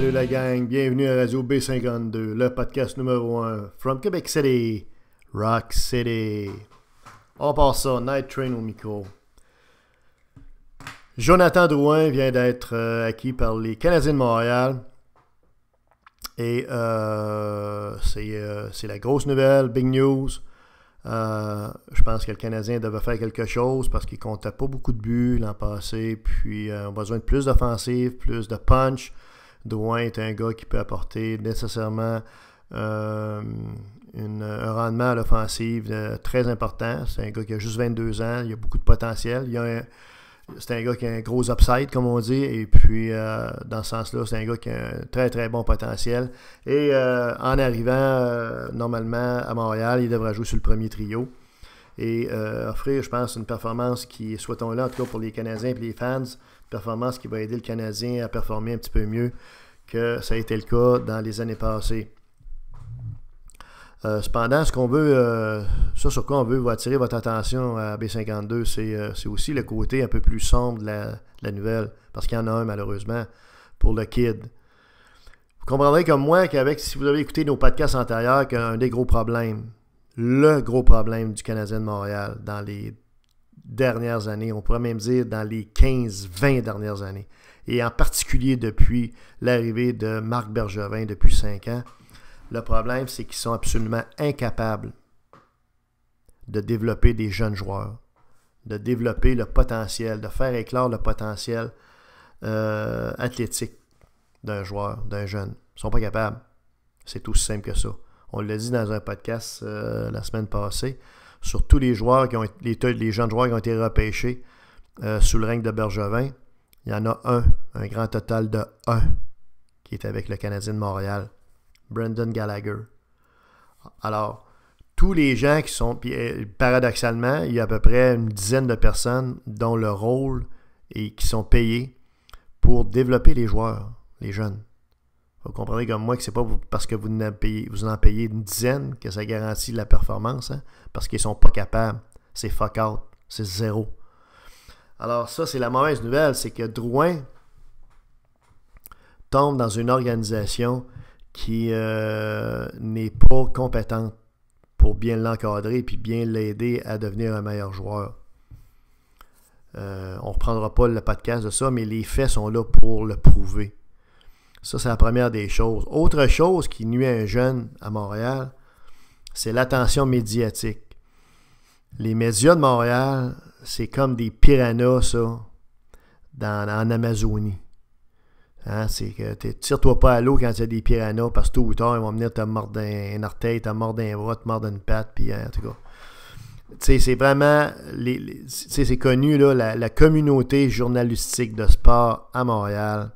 Salut la gang, bienvenue à Radio B52, le podcast numéro 1 from Quebec City, Rock City. On passe ça, Night Train au micro. Jonathan Drouin vient d'être euh, acquis par les Canadiens de Montréal. Et euh, euh, c'est la grosse nouvelle, big news. je pense que le Canadien devait faire quelque chose parce qu'il comptait pas beaucoup de buts l'an passé. Puis on a besoin de plus d'offensive, plus de punch. Drouin est un gars qui peut apporter nécessairement euh, un rendement à l'offensive euh, très important. C'est un gars qui a juste 22 ans, il a beaucoup de potentiel. Il c'est un gars qui a un gros upside, comme on dit. Et puis, euh, dans ce sens-là, c'est un gars qui a un très, très bon potentiel. Et en arrivant, normalement, à Montréal, il devra jouer sur le premier trio et euh, offrir, je pense, une performance qui, souhaitons là, en tout cas pour les Canadiens et les fans, une performance qui va aider le Canadien à performer un petit peu mieux que ça a été le cas dans les années passées. Euh, cependant, ce qu'on veut, euh, sur quoi on veut attirer votre attention à B52, c'est aussi le côté un peu plus sombre de la, la nouvelle, parce qu'il y en a un malheureusement pour le kid. Vous comprendrez comme moi qu'avec, si vous avez écouté nos podcasts antérieurs, qu'un des gros problèmes, le gros problème du Canadien de Montréal dans les dernières années, on pourrait même dire dans les 15-20 dernières années, et en particulier depuis l'arrivée de Marc Bergevin depuis 5 ans. Le problème, c'est qu'ils sont absolument incapables de développer des jeunes joueurs, de développer le potentiel, de faire éclore le potentiel euh, athlétique d'un joueur, d'un jeune. Ils ne sont pas capables. C'est aussi simple que ça. On l'a dit dans un podcast euh, la semaine passée sur tous les joueurs qui ont les, les jeunes joueurs qui ont été repêchés euh, sous le règne de Bergevin. Il y en a un, un grand total de un qui est avec le Canadien de Montréal, Brendan Gallagher. Alors, tous les gens qui sont, euh, paradoxalement, il y a à peu près une dizaine de personnes dont le rôle et qui sont payés pour développer les joueurs, les jeunes. Vous comprenez comme moi que c'est pas parce que vous en, payez, vous en une dizaine que ça garantit la performance, hein, parce qu'ils sont pas capables. C'est fuck out, c'est zéro. Alors ça, c'est la mauvaise nouvelle, c'est que Drouin tombe dans une organisation qui euh, n'est pas compétente pour bien l'encadrer puis bien l'aider à devenir un meilleur joueur. Euh, on ne reprendra pas le podcast de ça, mais les faits sont là pour le prouver. Ça, c'est la première des choses. Autre chose qui nuit à un jeune à Montréal, c'est l'attention médiatique. Les médias de Montréal, c'est comme des piranhas, ça, dans, en Amazonie. Hein, c'est que tire-toi pas à l'eau quand il y a des piranhas, parce que tôt ou tard, ils vont venir te mordre un orteil, te mordre un bras, te mordre une patte, puis hein, en tout cas. C'est vraiment, les, sais, c'est connu, là, la communauté journalistique de sport à Montréal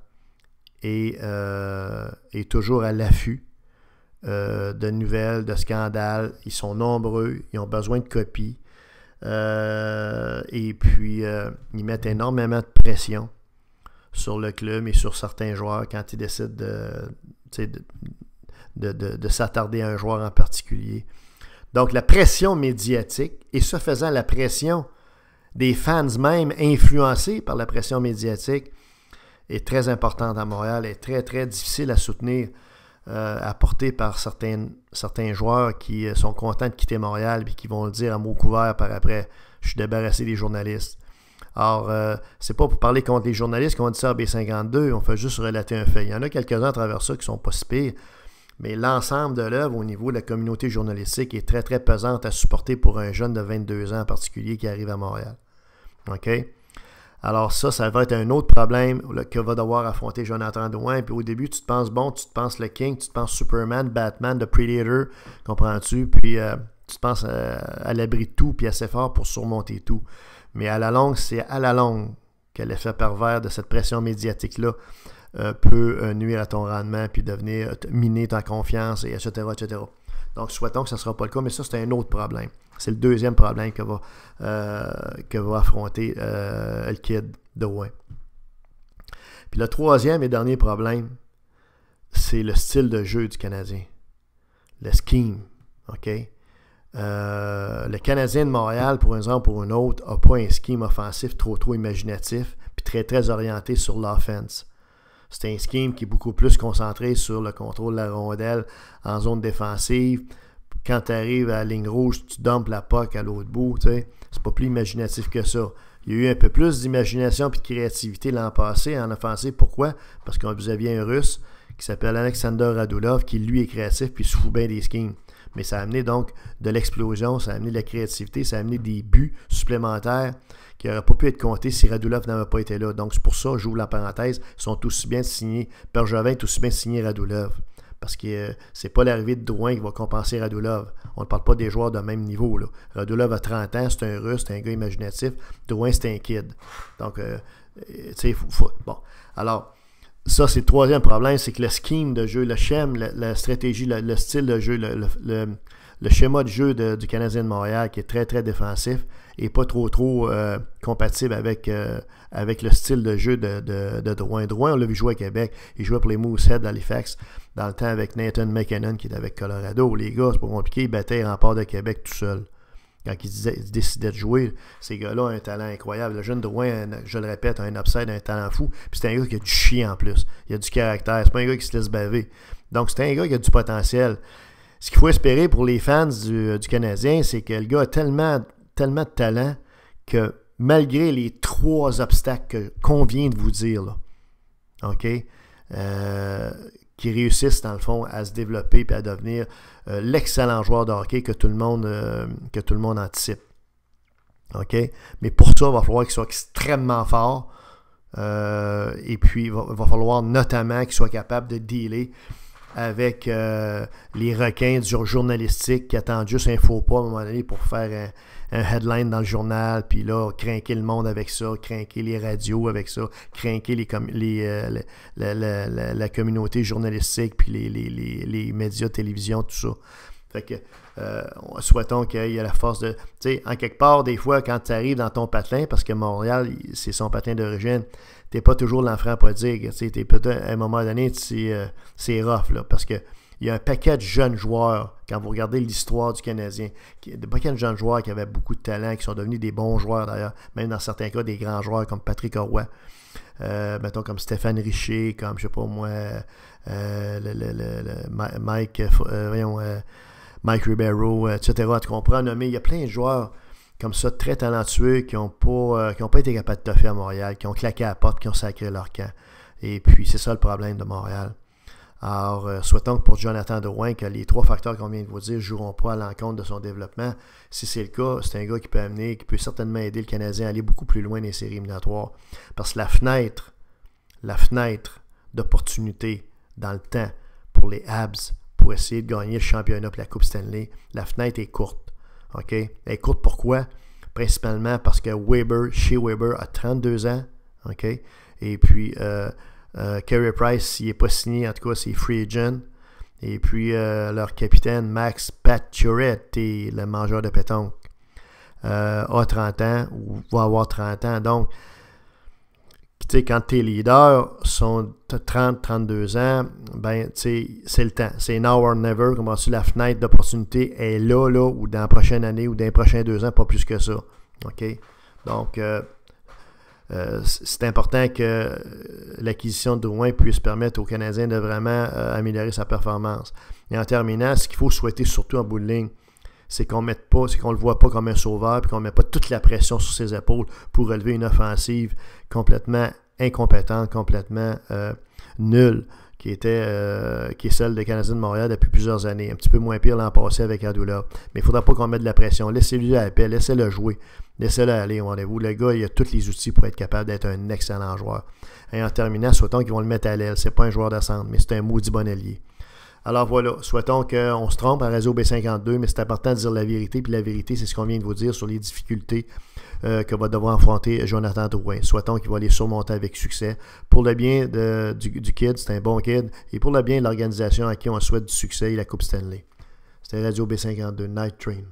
et est euh, toujours à l'affût euh, de nouvelles, de scandales. Ils sont nombreux, ils ont besoin de copies. Euh, et puis, ils mettent énormément de pression sur le club et sur certains joueurs quand ils décident de, de, de s'attarder à un joueur en particulier. Donc, la pression médiatique, et ce faisant, la pression des fans même influencés par la pression médiatique, est très importante à Montréal, est très, très difficile à soutenir, euh, à porter par certains, certains joueurs qui euh, sont contents de quitter Montréal et qui vont le dire à mots couverts par après. Je suis débarrassé des journalistes. Alors, euh, c'est pas pour parler contre les journalistes qu'on dit ça à B52, on fait juste relater un fait. Il y en a quelques-uns à travers ça qui sont pas si pires, mais l'ensemble de l'œuvre au niveau de la communauté journalistique est très, très pesante à supporter pour un jeune de 22 ans en particulier qui arrive à Montréal. OK? Alors ça, ça va être un autre problème que va devoir affronter Jonathan et Puis au début, tu te penses bon, tu te penses le King, tu te penses Superman, Batman, The Predator, comprends-tu? Puis euh, tu te penses euh, à l'abri de tout, puis assez fort pour surmonter tout. Mais à la longue, c'est à la longue que l'effet pervers de cette pression médiatique-là euh, peut nuire à ton rendement, puis devenir miner ta confiance, et etc., etc. Donc, souhaitons que ce ne sera pas le cas, mais ça, c'est un autre problème. C'est le deuxième problème que va, euh, que va affronter euh, le kid de Puis le troisième et dernier problème, c'est le style de jeu du Canadien. Le scheme. OK? Euh, le Canadien de Montréal, pour un exemple pour un autre, n'a pas un scheme offensif trop trop imaginatif, puis très très orienté sur l'offense. C'est un scheme qui est beaucoup plus concentré sur le contrôle de la rondelle en zone défensive. Quand tu arrives à la ligne rouge, tu dumpes la POC à l'autre bout. C'est pas plus imaginatif que ça. Il y a eu un peu plus d'imagination et de créativité l'an passé en offensive. Pourquoi? Parce qu'on vous bien un russe qui s'appelle Alexander Radulov, qui lui est créatif puis se fout bien des schemes mais ça a amené donc de l'explosion, ça a amené de la créativité, ça a amené des buts supplémentaires qui n'auraient pas pu être comptés si Radulov n'avait pas été là. Donc c'est pour ça, j'ouvre la parenthèse, sont tous bien signés, Pergevin est aussi bien signé Radulov. Parce que euh, c'est pas l'arrivée de Drouin qui va compenser Radulov. On ne parle pas des joueurs de même niveau. Là. Radulov a 30 ans, c'est un russe, c'est un gars imaginatif. Drouin, c'est un kid. Donc, euh, euh, tu sais, bon. Alors, ça, c'est le troisième problème, c'est que le scheme de jeu, le schéma, la, stratégie, le, style de jeu, le, schéma de jeu du Canadien de Montréal qui est très, très défensif et pas trop, trop euh, compatible avec, euh, avec le style de jeu de, de, de on l'a vu jouer à Québec. Il jouait pour les Moosehead d'Halifax dans le temps avec Nathan McKinnon qui était avec Colorado. Les gars, c'est pas compliqué, ils battaient les de Québec tout seul quand ils, décidaient de jouer, ces gars-là ont un talent incroyable. Le jeune Drouin, je le répète, a un upside, un talent fou. Puis c'est un gars qui a du chien en plus. Il a du caractère. C'est pas un gars qui se laisse baver. Donc c'est un gars qui a du potentiel. Ce qu'il faut espérer pour les fans du, euh, du Canadien, c'est que le gars a tellement, tellement de talent que malgré les trois obstacles qu'on vient de vous dire, OK? Euh, qui réussissent dans le fond à se développer et à devenir euh, l'excellent joueur de hockey que tout le monde, euh, que tout le monde anticipe. OK? Mais pour ça, il va falloir qu'il soit extrêmement fort euh, et puis, il va, falloir notamment qu'il soit capable de dealer avec les requins du journalistique qui attendent juste un faux pas à un moment donné pour faire un, un headline dans le journal, puis là, craquer le monde avec ça, craquer les radios avec ça, craquer les, les, euh, la, communauté journalistique, puis les, les, les, médias, télévision, tout ça. Fait que, euh, souhaitons qu'il y ait la force de. Tu sais, en quelque part, des fois, quand tu arrives dans ton patelin, parce que Montréal, c'est son patin d'origine, t'es pas toujours l'enfant prodigue. Tu sais, peut-être, à un moment donné, euh, c'est rough, là, parce que il y a un paquet de jeunes joueurs, quand vous regardez l'histoire du Canadien, un paquet de jeunes joueurs qui avaient beaucoup de talent, qui sont devenus des bons joueurs d'ailleurs, même dans certains cas des grands joueurs comme Patrick Roy, euh, mettons comme Stéphane Richer, comme je sais pas moi, euh, le, Mike, euh, euh, Mike Ribeiro, etc. Tu comprends, nommé. il y a plein de joueurs comme ça, très talentueux, qui n'ont pas, ont pas été capables de faire à Montréal, qui ont claqué à la porte, qui ont sacré leur camp. Et puis, c'est ça le problème de Montréal. Alors, euh, souhaitons que pour Jonathan Drouin que les trois facteurs qu'on vient de vous dire ne joueront pas à l'encontre de son développement. Si c'est le cas, c'est un gars qui peut amener, qui peut certainement aider le Canadien à aller beaucoup plus loin des séries éliminatoires. Parce que la fenêtre, la fenêtre d'opportunité dans le temps pour les Habs pour essayer de gagner le championnat et la Coupe Stanley, la fenêtre est courte. OK? Elle est courte pourquoi? Principalement parce que Weber, chez Weber, a 32 ans. OK? Et puis, euh, Kerry euh, Price, il n'est pas signé, en tout cas, c'est free agent. Et puis euh, leur capitaine Max Pat est le mangeur de pétanque, euh, a 30 ans ou va avoir 30 ans. Donc, tu sais, quand tes leaders sont 30-32 ans, ben, c'est le temps. C'est now or never. la fenêtre d'opportunité est là, là, ou dans la prochaine année, ou dans les prochains deux ans, pas plus que ça. OK? Donc, c'est important que l'acquisition de Drouin puisse permettre aux Canadiens de vraiment euh, améliorer sa performance. Et en terminant, ce qu'il faut souhaiter surtout en bout ligne, c'est qu'on mette pas, c'est qu'on le voit pas comme un sauveur, puis qu'on ne met pas toute la pression sur ses épaules pour relever une offensive complètement incompétente, complètement euh, nulle qui, était, euh, qui est celle des Canadiens de Montréal depuis plusieurs années. Un petit peu moins pire l'an passé avec Adoula. Mais il ne faudra pas qu'on mette de la pression. Laissez-lui la laissez-le jouer. Laissez-le aller au rendez-vous. Le gars, il a tous les outils pour être capable d'être un excellent joueur. Et en terminant, souhaitons qu'ils vont le mettre à l'aile. C'est pas un joueur d'ascende, mais c'est un maudit bon allié. Alors voilà, souhaitons qu'on se trompe à réseau B52, mais c'est important de dire la vérité, puis la vérité, c'est ce qu'on vient de vous dire sur les difficultés euh, que va devoir affronter Jonathan Drouin. Souhaitons qu'il va les surmonter avec succès. Pour le bien du, kid, c'est un bon kid, et pour le bien de l'organisation à qui on souhaite du succès et la Coupe Stanley. C'était Radio B52 Night Train.